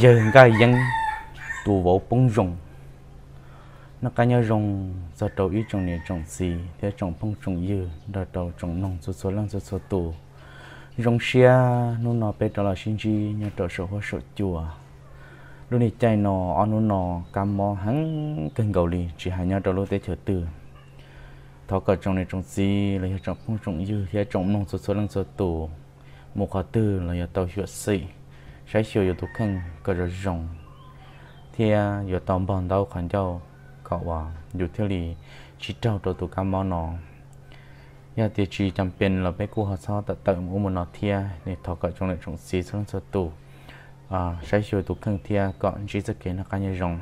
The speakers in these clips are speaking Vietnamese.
giờ cái dân tu bộ bông rồng nó cá nhau rồng giờ đầu ý trồng này trồng gì thế trồng bông trồng dư đợt đầu trồng nông số số lăng số số tù rồng xia nó nó bé đó là sinh chi nhà trở số hoa số chùa lúc này chạy nó ăn nó cam mò hắn cần cầu liền chỉ hai nhà trở lô tế chở từ thọ cả trong này trồng gì lấy trồng bông trồng dư thế trồng nông số số lăng số tù một khóa tư là tàu hiệu sĩ sai sử yêu tục khăn cơ rồi rồng thì yêu tòng bằng đau khoản châu cậu à yêu theo lì chỉ trâu cho tụi cam bao nó ya thì chỉ chăm bên là bé cô họ sao tận tận mua một nó thia để thọ cậu trong lại trong xí trong sơ tù à sử siêu tục khăn thia cậu chỉ sẽ kể nó cái như rồng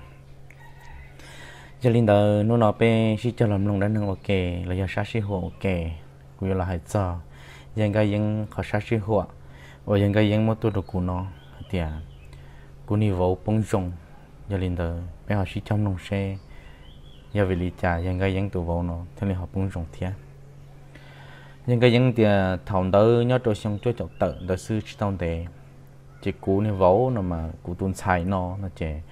giờ linh đời nó nó bé chỉ cho lầm lông đã nâng ok là giờ sát sĩ hộ ok quy là hai giờ ยัง cái ยัง khó sát sĩ hộ và ยัง cái ยัง mất tu được của nó thì à cô ni vô bông rồng giờ lên tờ bé họ chỉ trong nông xe giờ về lý trà giờ ngay dân tụ vô nó thế nên họ bông rồng thiệt nhưng cái những thì thòng đỡ nhớ tôi xong cho chọc tận đỡ sư chỉ tông để chỉ cú nên vấu nó mà cú tuôn xài nó nó trẻ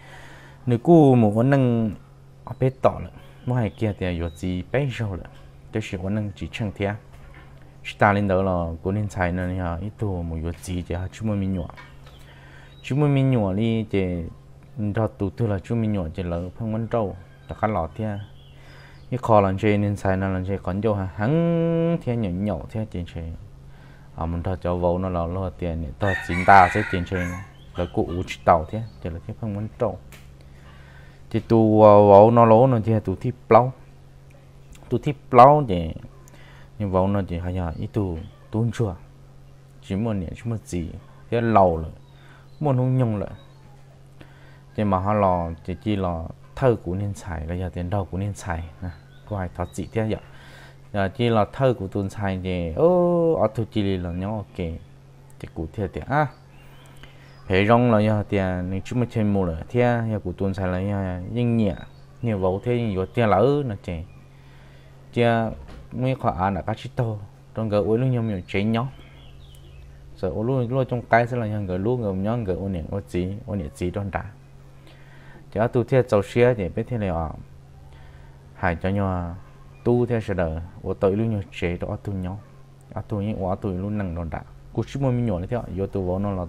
nếu cú một vấn năng ở bên tỏ là mỗi ngày kia gì bé rồi là tôi chỉ vấn năng chỉ chẳng thế chỉ ta linh đó là cú nên xài nó nha ít đồ gì thì họ chưa mới nhọ chúng mình nhỏ đi thì đó ừ, tụt từ là chúng mình nhỏ chỉ là phân quan trâu là khát lọt thế à. cái kho lần chơi nên sai nó lần chơi còn chỗ hắn thế nhỏ nhỏ thế trên chơi à mình thật cháu vốn nó là lo tiền để thật chính ta sẽ trên chơi là cụ chỉ tàu thế chỉ là cái phân quan trâu thì tụ à, vốn nó lỗ nó thì tụ thi plau tụ thi plau thì nhưng vốn nó thì hay là ít tụ tuôn chua chỉ một niệm chỉ một gì thế lâu rồi muốn nó nhung lại chỉ mà họ lò chỉ chỉ lò thơ của nên xài là giờ tiền đầu của nên xài nè à, có ai thật gì thế vậy giờ chỉ là thơ của tuần xài thì ô ở thu chỉ là nhóm ok thì cụ thể thì à hệ rong là giờ tiền à, nên chúng mình chơi mua là thế giờ của tuần xài là giờ nhưng nhẹ nhiều vấu thế nhưng vừa tiền lỡ là chị chị mấy khoản là các chị tô trong cái uống lúc nhiều mình chơi nhau sợ ô luôn lu trong cái sẽ là nhân người lu người nhân người ô niệm ô chí ô niệm chí đoan đá chỉ là tu thiệt giàu xía thì biết thế này à, hải cho nhau tu thiệt sẽ đỡ ô tới lu nhau chế đó tu nhau à tu những ô tu lu nặng đoan đá cú chỉ muốn nhỏ đấy theo vô tu vô nó là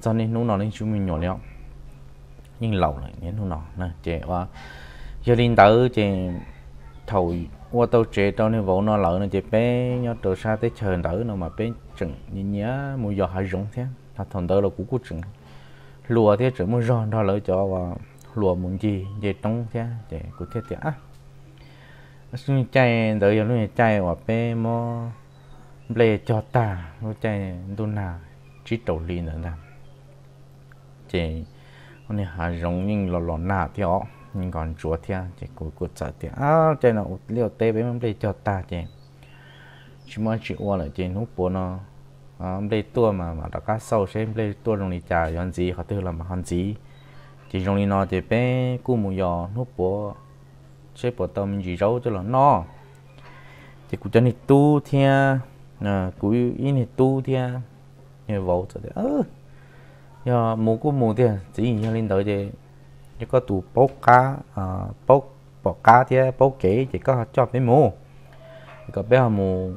cho nên nó nó lên chỉ muốn nhỏ đấy nhưng lâu rồi nên nó nó nè chế và giờ đình tới chế thầu qua tàu trẻ tao nên vỗ nó lỡ nó chỉ bé nhớ từ xa tới chờ đỡ nó mà bé chừng như nhớ mua giò hải rộng thế nó thằng tao là cũ cũ chừng lùa thế chừng mua giò nó lỡ cho và lùa muốn gì về trong thế để cụ thế thế á xuống chạy đỡ giờ lúc chạy và bé mò lê cho ta nó chạy đun nào chỉ tàu lì nữa nè chỉ hôm nay hải rộng nhưng lò lò nà thế ó nhưng còn chúa thia chỉ cú cú sợ thia à chơi nó liệu tế với mình đi cho ta chơi chỉ muốn chỉ uo lại chơi nút bố nó à mình đi tua mà mà đã cá sâu xem mình đi tua trong đi chả yon gì họ tư làm mà hòn gì chỉ trong đi nó chơi bé cú mù giò nút bố chơi bố tao gì râu cho là nó chỉ cú cho đi tu thia à cú ý đi tu thia như vậy rồi đấy ơ giờ mù cú mù thia chỉ nhìn linh tới chứ như có tụ bốc cá ờ, bốc bỏ cá thì bốc kế chỉ có cho mấy mù có bé họ mù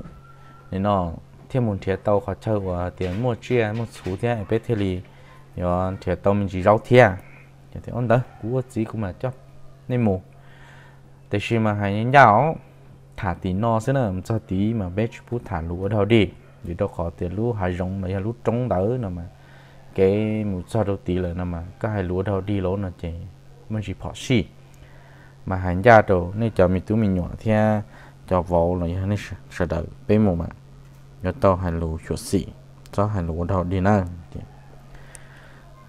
nên nó thêm một thiệt tàu họ chơi và tiền mua chia một số thì bé thế lì nhớ thiệt tàu mình chỉ rau thiệt thì thế ông đó cũng chỉ cũng mà cho nên mù thế khi mà hai nhân nhau thả tí nó sẽ là cho tí mà bé chú thả lúa đâu đi thì đâu khó tiền lúa hai rong này lúa trống đỡ nào mà cái một sao đầu tí là mà có hai lúa đầu đi lỗ nó chỉ mình chỉ bỏ xì mà hàng gia đồ nên cho mình tụi mình nhỏ thì cho vỗ là như thế sợ đợi bên một mà nhớ tao hai lúa chỗ xì cho hai lúa đầu đi nè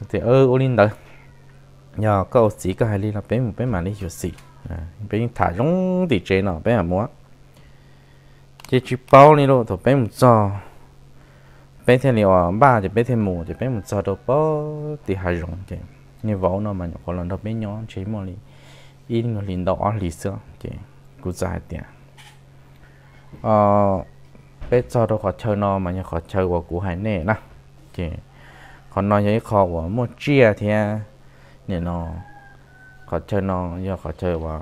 thì ơ ô linh đó nhờ các xì có hai linh là bên một bên mà đi chỗ xì bên thả rong thì chế nào bên à mua chỉ chỉ bao này luôn thôi bên một sao bé thế liều ba thì bé thế mù thì bé một giờ đâu bớt thì hai rồng kì như vỗ nó mà có lần đó bé nhỏ chỉ một lì in người liền đó lì xưa kì cú dài tiền ờ bé cho đâu có chơi nó mà như có chơi của cú hai nè nè kì còn nói với khó của một chia thì nè nó có chơi nó do có chơi và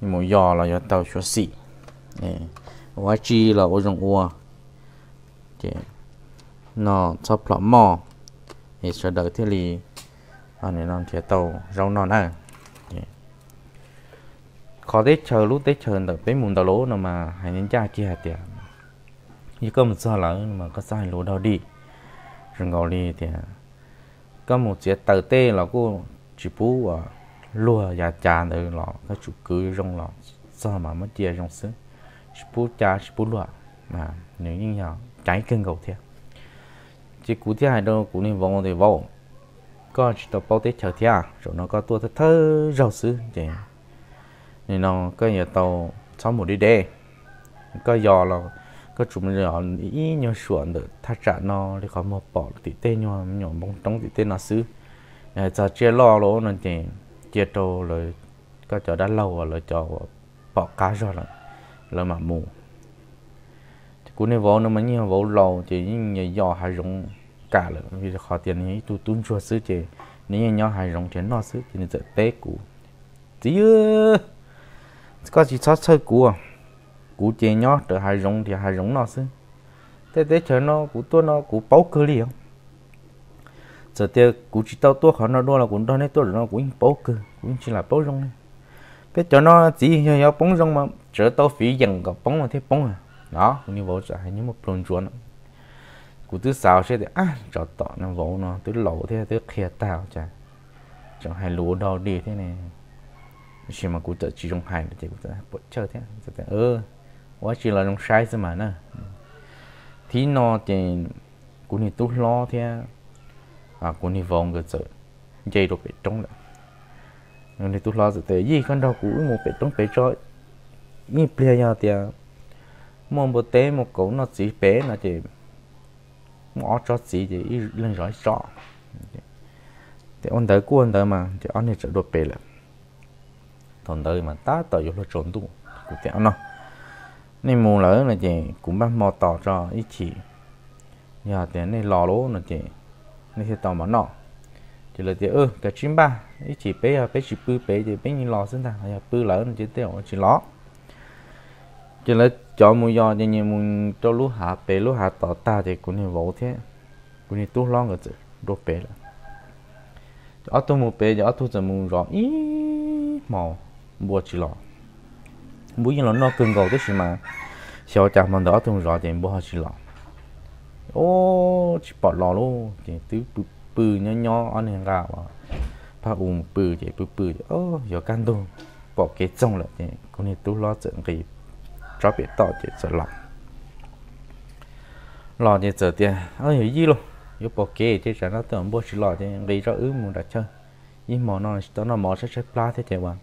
nhưng mà do là do tàu số xị nè quá chi là ô rồng ua 对。Yeah nó cho plọ mò thì sẽ đợi thế lì anh ấy làm chế tàu rau non này khó tết chờ lúc tết chờ được tới mùng đầu lỗ nào mà hai nên cha kia hạt tiền à. như có một sao lỡ mà có sai lỗ đau đi rừng ngồi đi thì à. có một chiếc tờ tê là cô chỉ bú và lùa và trà nữa lọ các chủ cứ rong lọ sao mà mất chia rong xứ chỉ bú trà chỉ bú lùa mà nếu như nhau trái cân cầu thiệt chỉ cú thiên hai đâu cú nên vòng thì vòng có chỉ tập bao tết chờ thiên à rồi nó có tua thật thơ rau xứ, thì nên nó có nhà tàu sáu một đi đê có giò là có chúng nhỏ ý nhỏ xuẩn được thắt chặt nó để có một bỏ tỉ tê nhỏ nhỏ bóng trống tỉ tê nó sứ giờ chia lo lỗ nên thì chia trâu rồi có chờ đã lâu rồi chờ bỏ cá rồi rồi mà mù cú này vỗ nó mà như vỗ thì những như giò hai rộng cả rồi vì khó tiền thì tu tuân chua sứ chỉ những như nhau hai rộng chén nó sứ thì nó sẽ té cú tí có chỉ sót sơ cú à cú chơi nhau từ hai rộng thì hai rộng nó sứ thế thế chơi nó cú tua nó cú bao cơ liền giờ tiêu cú chỉ tao tua khó nó đua là cũng đo này tua nó cũng bao cơ cũng chỉ là bao rong này biết cho nó chỉ nhau bóng rong mà chở tao phí dần gặp bóng mà thế bóng à nó, như vô trả như một plon chuan của thứ sáu sẽ thì à cho tỏ nó vô nó thứ lẩu thế thứ kia tao chả chẳng hay lúa đo đi thế này chỉ mà cụ trợ chỉ trong hai thì cụ trợ bộ chơi thế cụ tự ơ quá chỉ là trong sai thôi mà nè thì nó thì cụ này tu lo thế à cụ này vòng cái chữ dây đồ bị trống đó nên tu lo tự thế, gì con đâu cụ một bị trống bị cho mi plea nhau thì mong bộ tế một cậu nó chỉ bé nó chỉ mỏ cho chỉ thì ít lên rõ rõ thì ông tới cuốn tới mà thì ông này sẽ đột bé là thằng tới mà ta tới vô là trốn tu của tiểu nó nên mù lỡ là chị cũng bắt mò tỏ cho ý chỉ nhà tiền này lò lỗ là chị nên sẽ tỏ mà nó chỉ là chị ơ ừ, cái chín ba ý chỉ bé à bé chỉ bự bé thì bé như lò xin thằng nhà bư lỡ là chị tiểu chỉ ló cho là cho mua do như như mua cho lúa hạ bể lúa hạ tỏ ta thì cũng như vỗ thế cũng như tuốt lo người chữ đồ bể là ở tôi mua bể ở tôi giờ mua rõ ý màu mua chỉ lo bữa giờ nó cưng cầu thế gì mà sau chặt mình đó tôi rõ thì mua chỉ lo ô chỉ bỏ lo luôn thì tứ bự bự nhỏ nhỏ anh em gạo mà pa bự thì bự bự giờ can đồ bỏ cái trông lại thì cũng như tu lo chuyện cho biết tỏ chỉ sợ lọc lò như giờ tiền ơi, hiểu gì luôn yếu bỏ kê chứ chả nó tưởng bố chỉ lò thì gây cho ứ mù đặt chơi nhưng mà nó tao nó mò sẽ sẽ pla thế thế bạn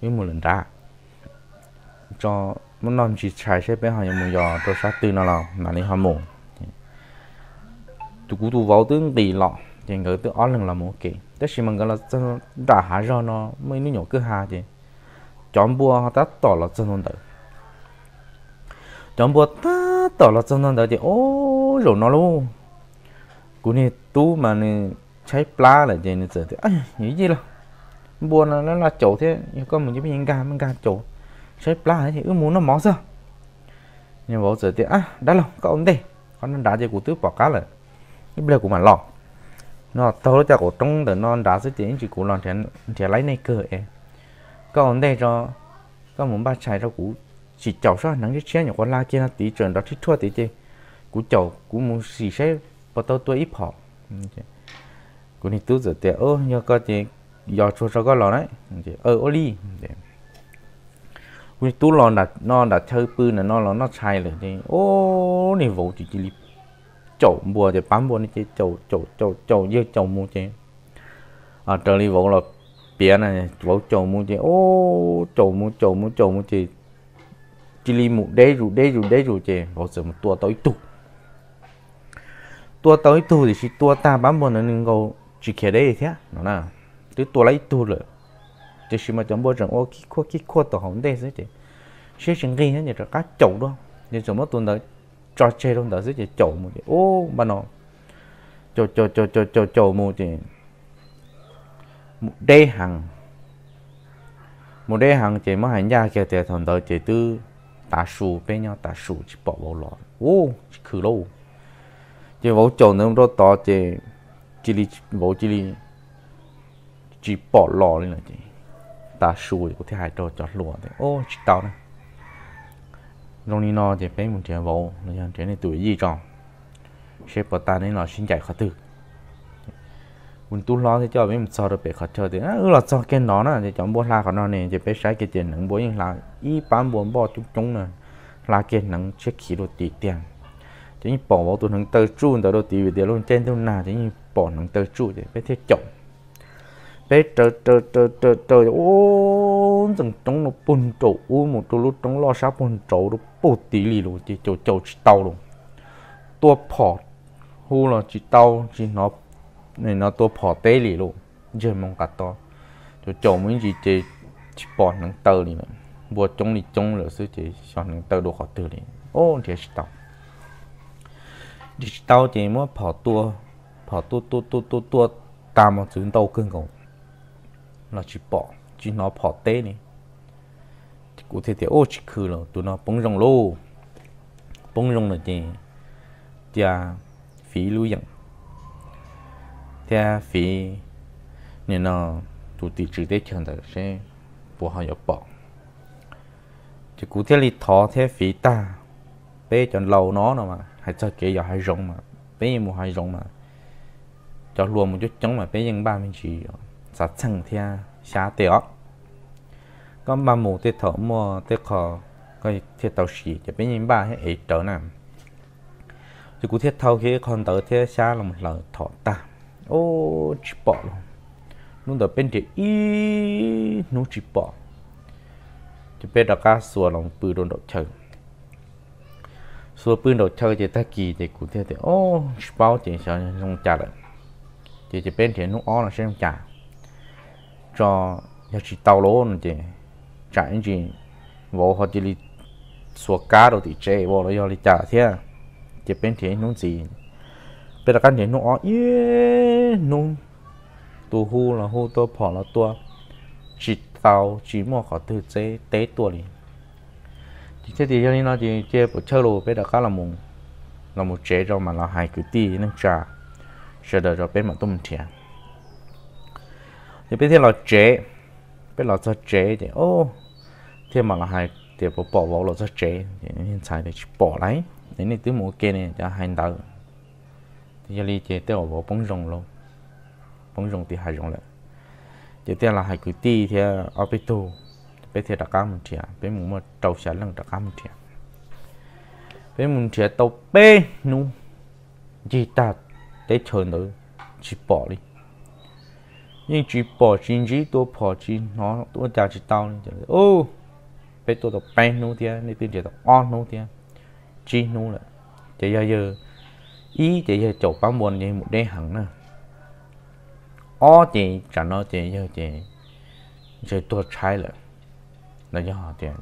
yếu mù lần ra, cho muốn nó chỉ trái sẽ bé hỏi mù giò cho sát tư nó là là đi hâm mù tụ cú tụ vào tướng tỷ lọ thì người tự ó lần là mù kê tất nhiên mình gọi là đã hạ ra nó mới nó nhỏ cứ hạ chứ chọn bùa họ tắt tỏ là chân hồn tử trong bộ ta tỏ là trong năm đó thì ô rồi nó luôn cũng này tu mà này cháy pla là gì nữa giờ thì ấy nghĩ gì là buồn là nó là chỗ thế nhưng con mình chỉ biết gà mình gà chỗ cháy pla thì ước muốn nó mó sao nhưng bảo giờ thì à đã lòng cậu ông đây con đá chơi của tứ bỏ cá là cái bây giờ của mà lọ nó tao cho cổ trống để nó đá sẽ tiền chỉ của lon thẻ thì lấy này cơ em cậu ông đây cho có muốn ba chạy cho cũ chỉ chậu sao nắng cái xe nhỏ con la kia nó tí chuẩn đó thì thua tí chứ cú chậu cú muốn xì xe bắt đầu tôi ít họ ừ, cú này tôi giờ tiệt ơ nhớ có chị giờ cho cho có lò đấy ờ ô ly ừ, cú này tôi lò đặt nó đặt chơi pư là nó lò nó chai rồi thì ô này vụ chỉ chỉ chậu bùa thì bám bùa này chứ chậu chậu chậu chậu dưa chậu mua chứ à trời đi vụ là bia này vụ chậu mua chứ ô chậu mua chậu mua chậu mua chứ chỉ li một đế rủ đế rủ đế rủ chè vào giờ một tua tối tu tua tối tu thì chỉ tua ta bám vào nó nên gầu chỉ kia đấy thế nó là từ tua lấy tu rồi chỉ chỉ mà chấm bao rằng ô kí khoa kí khoa tổ hồng đấy chứ chế chừng ghi hết nhỉ rồi cá chậu đó nên chúng nó tuần tới cho chơi luôn tới chứ chậu một cái ô bà nó chậu chậu chậu chậu chậu chậu một cái một đế hàng một đế hàng chỉ mới hành gia kia thì thằng tới chỉ tư ta ta nhau chỉ bỏ vào lọ ô chỉ khử lâu chỉ vào chỗ nông đó to chỉ chỉ đi vào chỉ đi chỉ bỏ lọ lên là chỉ ta sùi có thể hai trò cho lụa thế ô chỉ tao này trong đi nó chỉ phải một trẻ vỗ là chẳng trẻ này tuổi gì tròn sẽ bỏ ta nên nó sinh chạy khó tử คุณตู้ล้อที่จอดไม่มันซอดไปขอเจอเดี๋ยวเออเราซอดแกนอนน่ะจะจอมบัวลาขอนอนเนี่ยจะไปใช้เกจหนังบัวยังลาอีปั๊มบัวบ่อจุ๊บจงน่ะลาเกจหนังเช็คขี่รถตีเตียงจะนี่ปอกว่าตัวหนังเตอร์จูนแต่รถตีวิเดียวลงเจนเท่านาจะนี่ปอกหนังเตอร์จูจะไปเที่ยวจบไปเจอเจอเจอเจอเจอโอ้จังจงเราปุ่นโจอู้หมดตัวรู้จงรอช้าปุ่นโจรู้ปูตีลีรู้จีโจโจเตาลงตัวพอร์ตหูเราจีเตาจีนอ nên nó tôi bỏ tê lì luôn chơi mong cả to cho chồng mình chỉ chơi chỉ bỏ nắng tờ đi nữa bùa trông đi trông là sư chơi cho nắng tờ đồ khó từ đi ô thì tao thì tao chỉ muốn bỏ tua bỏ tua tua tua tua tua ta mà chúng tao cưng cầu nó chỉ bỏ chỉ nó bỏ tê này cụ thể thì ô chỉ khử rồi tụi nó bông rồng lô bông rồng là gì thì à, phí lưu dạng thế phi, nên nó tụt tì chỉ để chẳng được sẽ bỏ họ nhập bỏ chỉ cụ thể là thọ thế phi ta bé cho lâu nó nó mà hay cho kể giờ hay rộng mà bé mua hay rộng mà cho luôn một chút chống mà bé dân ba mình chỉ sa chẳng thea xá tiểu có ba mù tê thở mua tê khò cái thiết tàu xì cho bé dân ba hết ấy trở nè chỉ cụ thiết thâu khi con tớ thế xá là một lời thọ ta ô chỉ bỏ luôn nó đã bên để ý nó chỉ bỏ chỉ bên đó cá sùa lòng bự đồn đột chơi sùa bự đột chơi chỉ ta kỳ thì cũng thế thì ô chỉ bao tiền sao không trả lại chỉ chỉ bên thì nó ó là sẽ không trả cho nhà chỉ tàu lỗ nữa chị trả anh chị vô họ chỉ đi sùa cá đồ thì chê vô nó do đi trả thế chỉ à. bên thì nó gì bây giờ các nhảy nó ó nung tu hu là hu tua phỏ là tua chỉ tàu chỉ mò khó từ chế tế tua đi chỉ thế thì cho nên nó chỉ chế bộ chơi lù bây giờ các là mùng là một chế rồi mà là hai cử ti nâng trà chờ đợi cho bên mà tôm thiệt thì bây giờ là chế bây giờ cho chế thì ô thì mà là hai thì bộ bỏ vào là cho chế thì nên xài để bỏ lấy đến này tứ mùa kia này cho hai đầu thì giờ đi chế tiêu bộ bóng rồng luôn bóng rồng thì hai rồng lại chế tiêu là hai cứ ti thì ở bên tu bên thì đặc cam một triệu bên muốn một trâu sản lần đặc cam một triệu bên muốn triệu tàu bê nu gì ta để chờ nữa chỉ bỏ đi nhưng chỉ bỏ chỉ chỉ tôi bỏ chỉ nó tôi trả chỉ tao nên chẳng ô bên tôi tàu bê nu thì nên tôi chỉ tàu on nu thì chỉ nu lại. chỉ giờ giờ ý chị giờ chỗ bám buồn như một đế hẳn nè o chị chẳng nói chị giờ chị giờ tôi trái lại là do họ tiền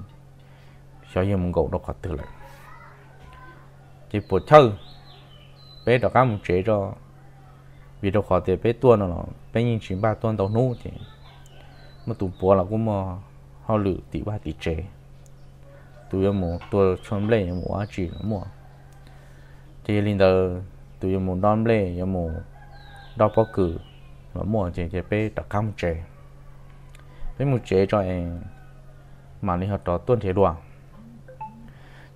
cho giờ mình gỗ đâu có từ lại chị buộc thơ bé đó các một chế cho vì đâu có thì bé tuôn nó nó, bé nhìn chín ba tuôn tàu nô chị mà tụ buộc là cũng mà họ lử tỷ ba tỷ chế tụi em mua tôi chọn lấy mua chỉ mua chỉ linh tờ tụi giờ muốn đón lê giờ muốn đọc bao cử mà mua chỉ chỉ bé đặt cam chế bé muốn chế cho em mà linh hợp đó tuân chế đoàn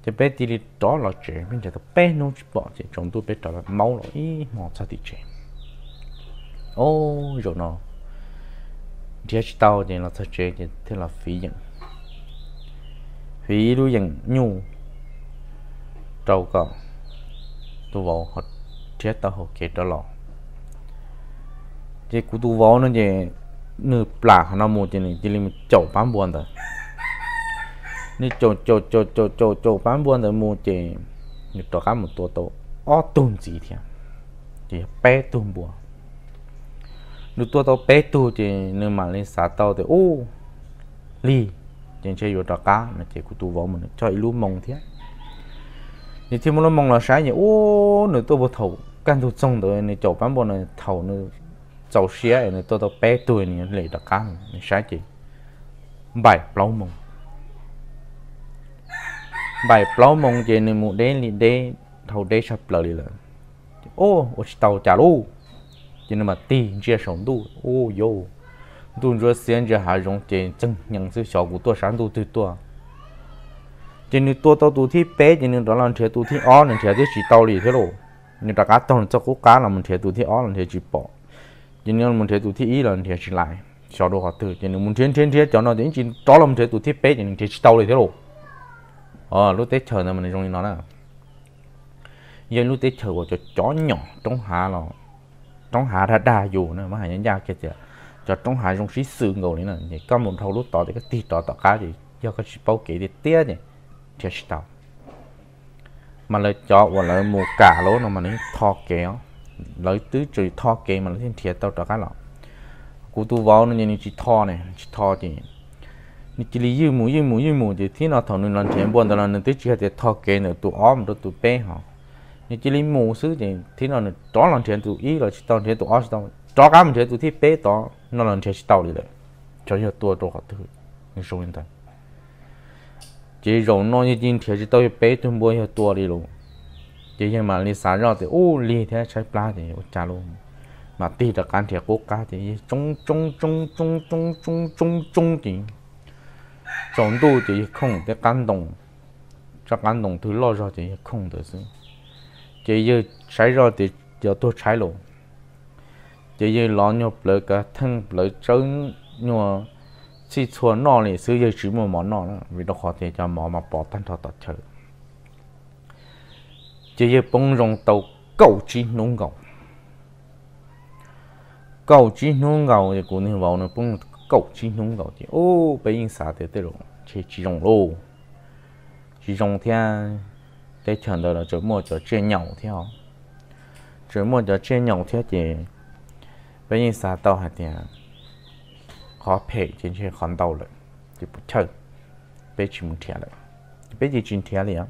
chỉ bé chỉ đi đó là chế mình chỉ tập bé nó chỉ bỏ chỉ trong tôi bé đó là máu rồi, ý mỏ sao thì chế ô rồi nó thì chỉ tao chỉ là sao chế chỉ thế là phí dụng, phí đuôi dụng nhu trâu cầu tu vào hết chết tao họ chết đó lọ chứ cú tu vào nó chứ nửa plả nó mua chứ này chỉ là chậu bán buồn thôi nửa chậu chậu chậu chậu chậu chậu bán buồn thôi mua chứ nửa tao cá một tổ tổ ó tôm gì thế chỉ bé tôm buồn nửa tổ tao bé tu chứ nửa mà lên xả tao thì ô li trên chơi vô tao cá mà chỉ cú tu vào mình chơi luôn mông thế 你听不了梦了啥也哦，你都不头，干都中的你脚板不能头你走些你都到白对你累得干你啥子？bài plau mông bài plau mông chỉ nên một đến liền đến thầu đến sắp lỡ liền ô ô tàu trả lu chỉ nên mà ti chia sống tu ô yo tu rồi xem ra hà rong chỉ chân nhận sự sợ của tôi sáng tu tu tu chỉ như tua tàu tu thi bé chỉ như đó là chế tu thi ó là chế chỉ tàu lì thế rồi như đặc cá tàu là cho cá là mình chế tu thi ó là chế chỉ bỏ chỉ như mình chế tu thi ý là chế chỉ lại sau đó họ từ chỉ như mình chế chế chế cho nó đến chỉ đó là mình chế tu thi bé chỉ như chế chỉ tàu lì thế rồi ờ lúc tết chờ là mình trong nó là giờ lúc tết chờ của cho nhỏ trong hạ là trong hạ đã đa dù nữa mà hãy nhớ kia chứ cho trong hạ trong sĩ sư ngầu này là có một thâu lúc tỏ thì cái tì tỏ tỏ cá gì do cái bao kỹ thì tía nhỉ chết tao mà lấy cho và lấy mua cả lỗ nó mà nó thọ kéo lấy tứ trừ thọ kéo mà lấy thiên thiệt tao trả cá lọ cú tu vào nó như chỉ thọ này chỉ thọ thì như chỉ lấy yêu mù yêu mù yêu mù thì thiên nó thằng nó lần thiện buồn là lần tứ trừ hết thọ kéo nữa tụ óm rồi tụ bé họ như chỉ lấy mù xứ thì thiên nó cho lần tiền tụ ý rồi chỉ tao tiền tụ óm tao cho cá mình thiện tụ thiết bé tao nó làm tiền chỉ tao đi đấy cho nhiều tua cho họ thứ như số hiện tại chỉ rồng nó như tin thiệt chỉ tao bé tôi mua hiệu tua đi luôn chỉ như mà đi xả ra thì ô li thế trái pla thì trả luôn mà ti được can thiệt cố cá thì trung trung trung trung trung trung trung trung thì trọng độ thì không để cảm động cho cảm động thứ lo ra thì không được sự chỉ như trái ra thì giờ tôi trái luôn chỉ như lo nhộp lợi cái thân lợi trơn nhộp chỉ chua nọ này sử dụng chỉ một món nọ vì nó khó thì cho món mà bỏ tan thọ tật chơi chỉ như bông rồng tàu cầu chỉ nông cầu cầu chỉ nông cầu thì cũng nên vào nó bông cầu chỉ nông cầu thì ô bây giờ sao thế rồi chỉ chỉ rồng lô chỉ rồng theo để chẳng đó là chỗ mua chỗ chơi nhau theo chỗ mua chỗ chơi nhau theo thì bây giờ sao tao hạt tiền khó phê trên trên khán đau rồi thì bút chân bây chỉ muốn thiệt rồi bây giờ chuyện thiệt liền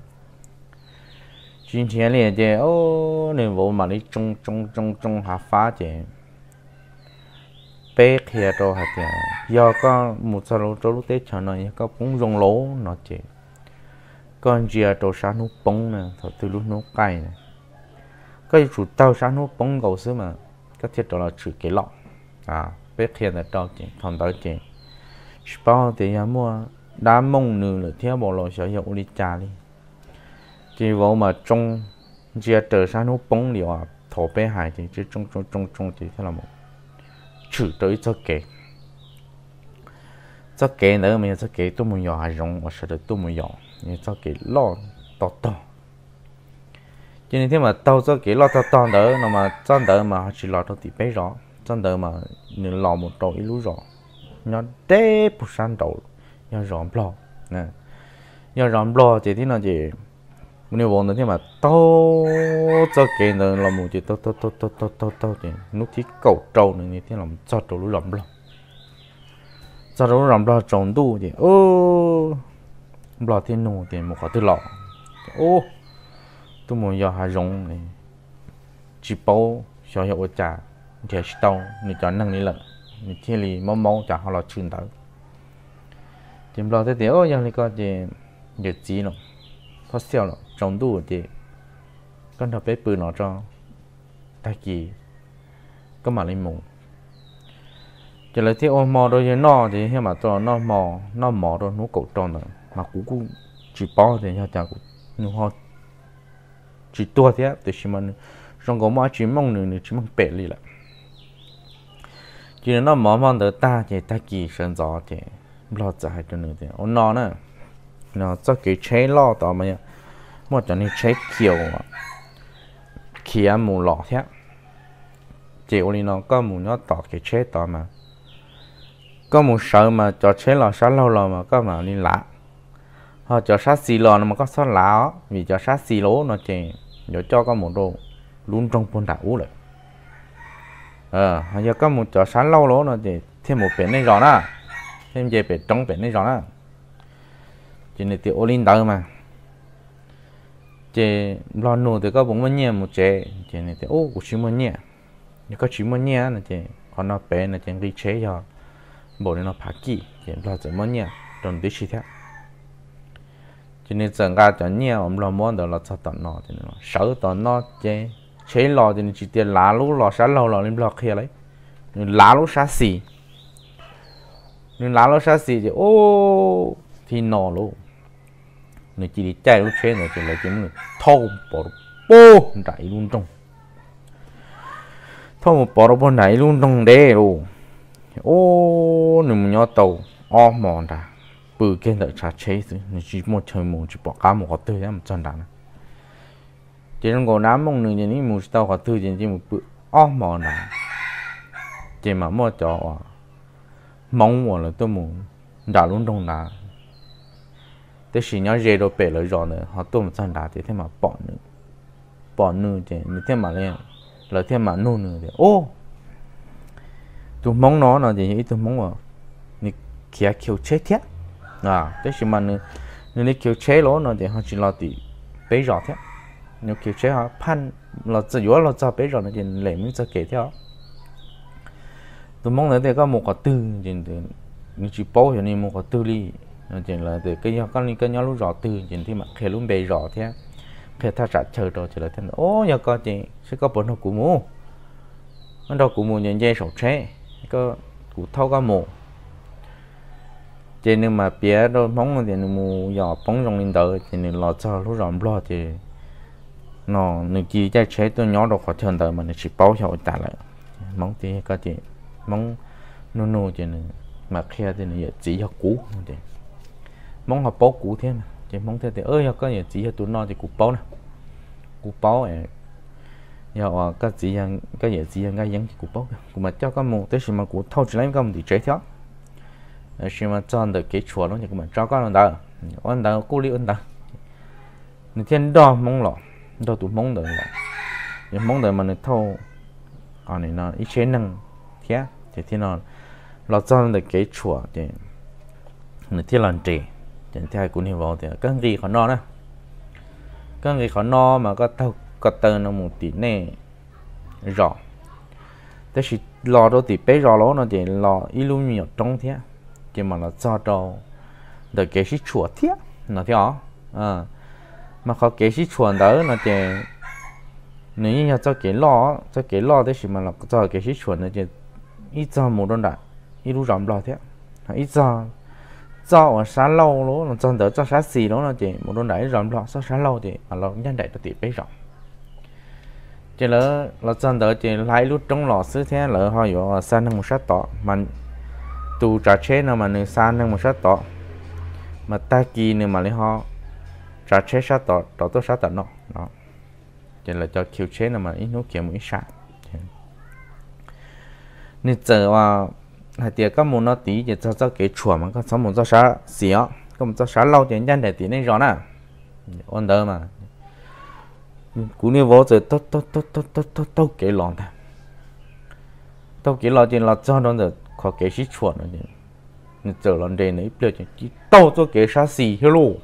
chuyện thiệt liền thì ô nên vô mà đi trung trung trung trung hạ phá chứ bé kia đồ hạt chứ do có một số lúc lúc tết chờ này có bún rong lố nó chứ con chia đồ sáng nút bông nè thật từ lúc nút cay nè cái chủ tao sáng nút bông cầu xứ mà các thiết đó là chữ cái lọ à bé kia là đó chứ thằng đó chứ bao thì em mua đã mong nữa là theo bộ lộ sở hữu đi trả đi chỉ vô mà trong chỉ trở sang nó bóng liệu à thổ bé hải thì chứ trong trong trong trong thì thế là một chữ tới cho kể cho kể nữa mà cho kể tôi muốn nhỏ hải rộng và sợ được tôi muốn nhỏ nhưng cho kể lo to to cho nên thế mà tao cho kể lo to to nữa mà cho đỡ mà chỉ lo tao thì bé rõ 真的嘛，你老母找一路绕，要这不上找，要绕不了，嗯，要绕不了，这天呢就，我那王那天嘛，都这给呢老母就都都都都都都都的，那天狗找呢那天老母找找路绕不了，找找路绕不了中度的哦，不老天弄的木好对了，哦，都没要还容呢，只包小小我家。chế tàu người chọn năng lý lận người chia lì máu máu chả họ lo chừng tới chúng lo thế thì, ô, nhưng này có gì nhiều gì nó có xeo nó trong đủ thì con thợ bé bự nó cho ta kỳ có mà lên mùng chỉ là thế ôm mò đôi nó thì khi mà tôi nó mò nó mò đôi nó cổ tròn rồi mà cũng cũng chỉ bỏ thì nhau chả cũng nó họ chỉ tua thế thì chỉ mà trong có mà chỉ mong nữa chỉ mong bể đi lại chỉ nó mỏ mòn tới ta thì ta kỳ sơn gió thì lo cho hai tuần nữa thì ông nó cho cái chế lo tao mà một cho nên chế kiểu mà mù lọ thế chỉ ông nó có mù nó tỏ cái chế tao mà có mù sợ mà cho chế lọ sợ lâu lọ mà có mà đi lạ họ cho sát xì lò nó mà có sát lão vì cho sát xì lố nó chỉ để cho có một đồ luôn trong quân đảo rồi ờ giờ có một chỗ sáng lâu lỗ nó thì thêm một biển này rõ nè thêm về biển trong biển này rõ nè chỉ này tiểu linh đỡ mà chế lo nô thì có bốn mươi nhẹ một chế chỉ này thì ô của chín mươi nhẹ nhưng có chín mươi nhẹ là chế còn nó bé là chế đi chế cho bộ này nó phá kỹ chế lo chế mươi nhẹ trong tí chi theo chỉ này chẳng cả chẳng nhẹ ông lo muốn đó là sao tận nó thì nó sợ tận nó chế chế lò thì chỉ tiền lá lú lò sá lò lò lên lò kia lấy lá lú sá xì nên lá lú sá xì thì ô thì nọ lú nên chỉ đi chạy lú chế nữa thì lại chỉ muốn thâu bỏ bố đại luôn trong thâu một bỏ bố đại luôn trong đê luôn ô nên mình nhớ tàu o mòn ra bự kia đợi trả chế rồi nên chỉ một trời một chỉ bỏ cá một cái tươi em một chân đàn chỉ trong cổ nám mong nương nhìn mù tao khó thư nhìn chỉ một bự ó mò nà chỉ mà mua chó à mong mò là tôi muốn đã luôn đông nà thế chỉ nhớ dễ đồ bể lời rồi nữa họ tôi muốn sân đá thì thêm mà bỏ nữa bỏ nữa thì thêm mà lên là thêm mà nô nữa thì ô tôi mong nó là gì tôi mong à, nị kia kiểu chết thiết à thế chỉ mà nị nị kiểu chết lỗ nó thì họ chỉ lo thì bấy rõ thế nếu kiểu chế họ pan là chỉ yếu là cho bây giờ nó chỉ lấy mình cho kể theo tôi mong là để có một cái tư chỉ nếu chỉ bảo cho nên một cái tư đi nó chỉ là để cái nhau con cái nhau lúc rõ tư chỉ thì mà khi luôn bây rõ thế khi ta trả chờ rồi chỉ là thế ô nhà con chỉ sẽ có bốn hồ củ mu nó đâu củ mu nhận dây sầu chế có củ thau có mù chỉ nên mà bé đâu mong là chỉ nên mù nhỏ bóng trong linh tử chỉ nên lo cho lúc rõ lo thì nó nếu chỉ chắc chế tôi nhỏ đồ khỏi thường đời mà nó chỉ báo hiệu trả lại mong thì có chị mong nô nô cho nên mà khi thì nó chỉ cho cũ chị mong học báo cũ thế mà chị mong thế thì ơi có nhà chỉ cho tụi nó thì cũ báo nè cũ báo ấy giờ ở cái gì anh, cái gì chị hàng cái giống cũ báo cũng mà cho các mong thế mà cũ thâu chỉ lấy các mong thì chế thiếu thế mà cho được cái chùa nó thì cũng mà cho các ông đó ông đó cố lý ông đó nên thiên đo mong lọ đó tụ mong đợi là nhưng mong đợi mà nó thâu à này nó ít chế năng thế thì thế nó lo cho được cái chùa thì nó thiết lần trì thì theo cũng hiểu vào thì cái gì khó no đó cái gì khó no mà có thâu có tờ nó một tí nè rõ thế thì lo đó thì bé rõ lỗ nó thì lo ít luôn nhiều trong thế chỉ mà nó cho đâu được cái chùa thế, nó thế à mà họ kể chỉ chuẩn đó nó chè nếu như cho cái lo cho cái lo đấy thì mà là cho cái chỉ chuẩn nó chè ít cho một đơn đại ít lúc rộng lo thế ít cho cho ở sáng lâu luôn nó cho đỡ cho sáng xì luôn nó chè một đơn đại rộng lo cho sáng lâu thì mà lo nhân đại cho tỷ bấy rộng chỉ lỡ là chân đỡ chỉ lại lúc trong lò xứ thế lỡ họ yếu san năng một sát tỏ mà tu trả chế nào mà nên san năng một sát tỏ mà ta kỳ nữa mà lấy họ ra chế sát tỏ tỏ tốt sát tỏ nó đó cho là cho kiểu chế là mà ít nước kiểu mũi sát nên giờ mà hai tiệc các môn nó tí thì cho cho cái chùa mà các môn cho sát xỉa các môn cho sát lâu thì nhân để tí nên rõ nè ổn đỡ mà cú như vô rồi tốt tốt tốt tốt tốt tốt tốt cái lòng ta tốt cái lòng thì là cho nó rồi có cái gì chùa nó chứ nên giờ lần đây này bây giờ chỉ tốt cho cái sát xỉ luôn.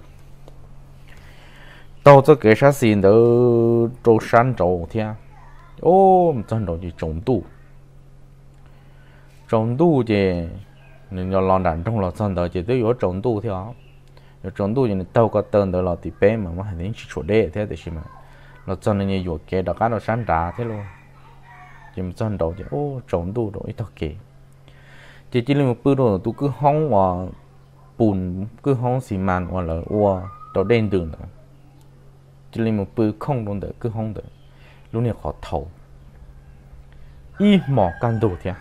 到这给啥事都做山做天，哦，真到就中毒，中毒的，人家老难中了，真的就都有中毒条，有中毒人到个等到老地边嘛，嘛肯定是出来的，对是嘛，那真的你有给到干到山楂的咯，就真到就哦中毒了，一头给，这这里面不多，都去哄我，半去哄是慢我了，我到点等了。chỉ lấy một bự không luôn được cứ không được luôn là khó thầu ít mỏ gan đồ thế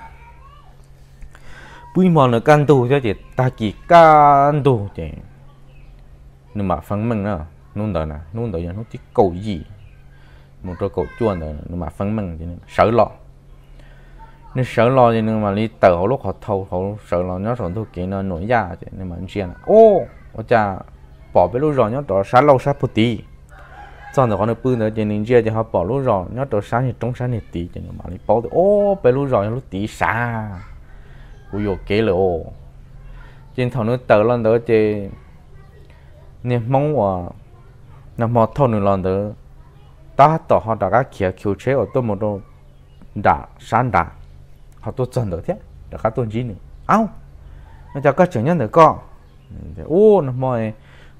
bùi mỏ nó gan đồ cho chị ta chỉ gan đồ chị nhưng mà phân minh đó nôn đời nè nôn đời nó chỉ cầu gì một chỗ cầu chuồn đời nhưng mà phân minh cho nên sợ lo, nên sợ lo thì nhưng mà lý tờ họ lúc họ thâu họ sợ lo nó sẵn thôi kia nó nổi da chị nên mà anh chị nè ô ở cha bỏ bê lúc rồi nó đó sáng lâu sáng bút tí chọn được con bự nữa cho nên giờ thì họ bỏ lúa rồi nhớ đồ sáng thì trống sáng thì tí cho nên mà đi bỏ thì ô bé lúa rồi lúa tí xa cũng vô kế là trên thằng nước tờ lên đó thì nên mong là nó mò thầu nữa lên đó ta tỏ họ đã cái kia cứu chế ở tôi một đồ đã sáng đã họ tôi chọn được thế đã các tôi gì nữa áo nó cho các trưởng nhân được co ô nó mò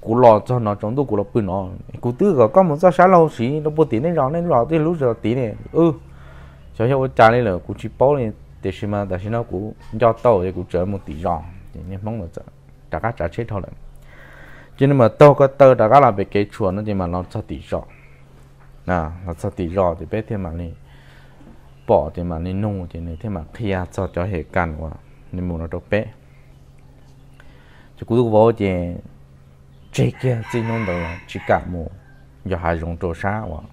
cú lò cho nó trong tôi cú lò bự nó cú tư có có một sao sáng lâu xí nó bố tí nên rõ nên rõ tôi lúc giờ tí này ừ cho cho cha này là cú chi bao này để xem mà tại sao nó cú do tàu thì cú chở một tí rõ thì nên mong là trả cá trả chết thôi đấy cho nên mà tàu có tàu trả cá là bị kế chuột nó thì mà nó cho tí rõ à nó cho tí rõ thì biết thêm mà này bỏ thì mà nên nung thì này thêm mà kia cho cho hệ cản quá nên muốn nó đâu bé cho cú tôi vô thì 这个只弄到只干么，要还用做啥哇？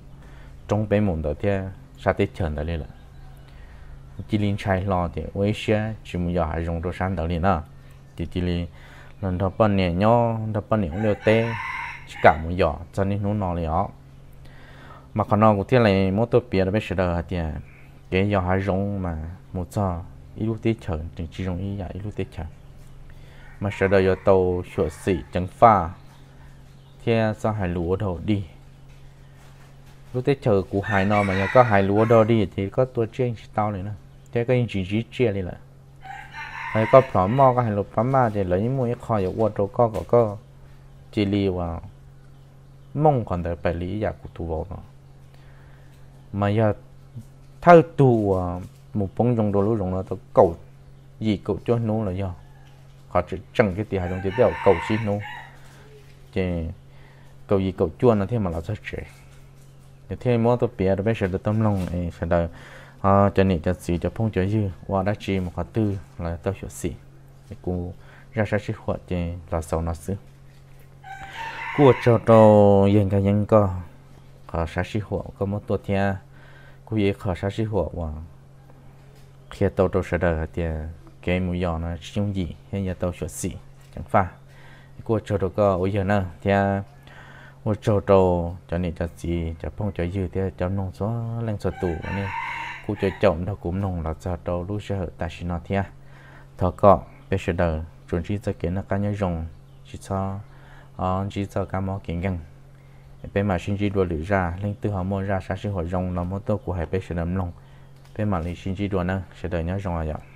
中北门的天啥得听的来了，吉林拆了的危险，只么要还用做啥道理呢？弟弟哩，人他半年哟，他半年了得，只干么要，真的弄哪里啊？mà còn nó cũng thế này mỗi tổ bia là biết sửa đời thì cái giờ hai rong mà một giờ ít lúc tết chờ chỉ rong ít giờ ít lúc tết chờ mà sửa đời giờ tàu sửa xỉ chẳng pha che sao hải lúa đầu đi lúc tới chờ của hải nọ mà nhà có hải lúa đầu đi thì có tôi chơi tao này nè thế cái chỉ chỉ chia đi lại hay có phỏm mò có hải lục phỏm mà thì lấy những mũi kho yếu qua trâu có có có chỉ li vào mong còn đợi bảy lý giả của thủ bộ nó mà giờ thao tù một bóng dùng đồ lũ dùng nó tôi cầu gì cầu cho nó là do họ chỉ chẳng cái tiền hải đồng tiếp theo cầu xin nó thì cầu gì cầu chua nó thêm mà là rất trẻ để thêm mỗi tôi bia, được bây giờ được tâm lòng ấy sẽ đợi à cho nên cho gì cho phong cho dư qua đã chi một khóa tư là tao hiểu gì thì cô ra sẽ chỉ hoạt thì là sau nó xứ của cho cho yên cái yên có khả sẽ chỉ hoạt có một tổ thiên, cô ấy khả sẽ chỉ hoạt và khi tôi tôi sẽ đợi thì cái mũi nhỏ là chung gì hiện giờ tao hiểu gì chẳng phải của cho tôi có ôi giờ nữa thì 我做做 cho nên cho gì cho phong cho dư thế cho nông số lên số tủ nên cũng cho chồng đâu cũng nông là cho cho lúc giờ ta xin nó thế thọ cọ bây giờ đời chuẩn chỉ cho kiến là cá nhân dùng chỉ cho ờ chỉ cho cá mò kiến gần bên mà xin chỉ đua ra lên từ họ mua ra sáng sinh hoạt dùng là mô tô của hai bên sẽ đầm lòng bên mà lấy xin chỉ đua sẽ đời nhớ dùng là vậy